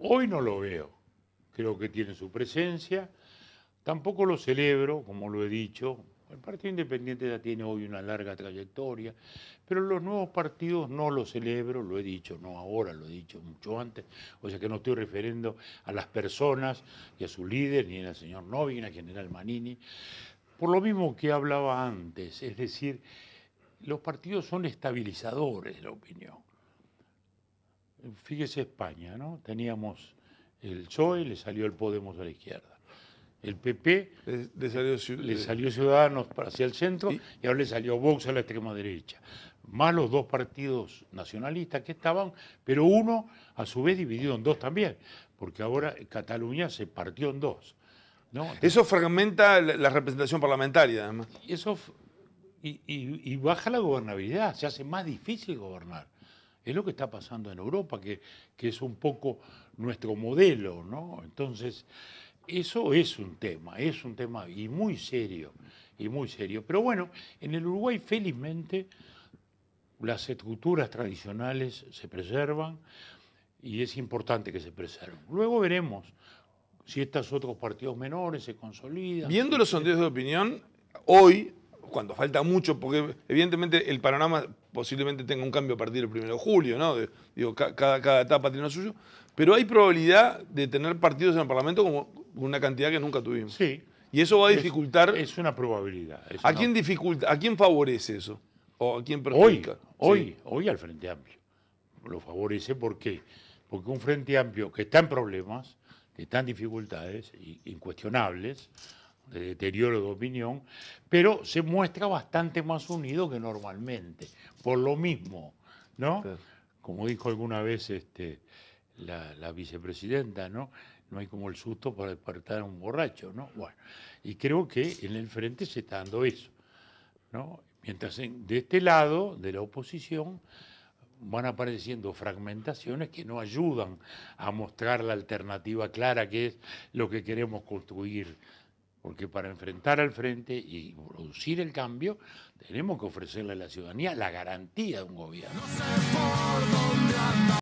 Hoy no lo veo. Creo que tiene su presencia. Tampoco lo celebro, como lo he dicho. El Partido Independiente ya tiene hoy una larga trayectoria, pero los nuevos partidos no los celebro, lo he dicho, no ahora, lo he dicho mucho antes, o sea que no estoy refiriendo a las personas y a su líder, ni al señor Novi, ni al general Manini. Por lo mismo que hablaba antes, es decir, los partidos son estabilizadores de la opinión fíjese España, ¿no? Teníamos el PSOE, le salió el Podemos a la izquierda. El PP le, salió, Ciudadanos hacia el centro y, ahora le salió Vox a la extrema derecha. Más los dos partidos nacionalistas que estaban, pero uno a su vez dividido en dos también, porque ahora Cataluña se partió en dos. Eso fragmenta la, representación parlamentaria, además. y, y baja la gobernabilidad, se hace más difícil gobernar. Es lo que está pasando en Europa, que, que es un poco nuestro modelo, ¿no? Entonces, eso es un tema, es un tema y muy serio, y muy serio. Pero bueno, en el Uruguay felizmente las estructuras tradicionales se preservan y es importante que se preserven. Luego veremos si estos otros partidos menores se consolidan. Viendo los sondeos de opinión, hoy cuando falta mucho, porque evidentemente el panorama posiblemente tenga un cambio a partir del 1 de julio, ¿no? digo, cada, etapa tiene lo suyo, pero hay probabilidad de tener partidos en el Parlamento como una cantidad que nunca tuvimos. Sí. Y eso va a dificultar... Es, una probabilidad. ¿A, Quién dificulta, ¿A quién favorece eso? ¿O a quién Hoy, hoy, al Frente Amplio. Lo favorece porque porque un Frente Amplio que está en problemas, que está en dificultades incuestionables, de deterioro de opinión, pero se muestra bastante más unido que normalmente, por lo mismo, ¿no? Como dijo alguna vez este, la, vicepresidenta, ¿no? No hay como el susto para despertar a un borracho, ¿no? Bueno, y creo que en el frente se está dando eso, ¿no? Mientras de este lado, de la oposición, van apareciendo fragmentaciones que no ayudan a mostrar la alternativa clara que es lo que queremos construir porque para enfrentar al frente y producir el cambio, tenemos que ofrecerle a la ciudadanía la garantía de un gobierno.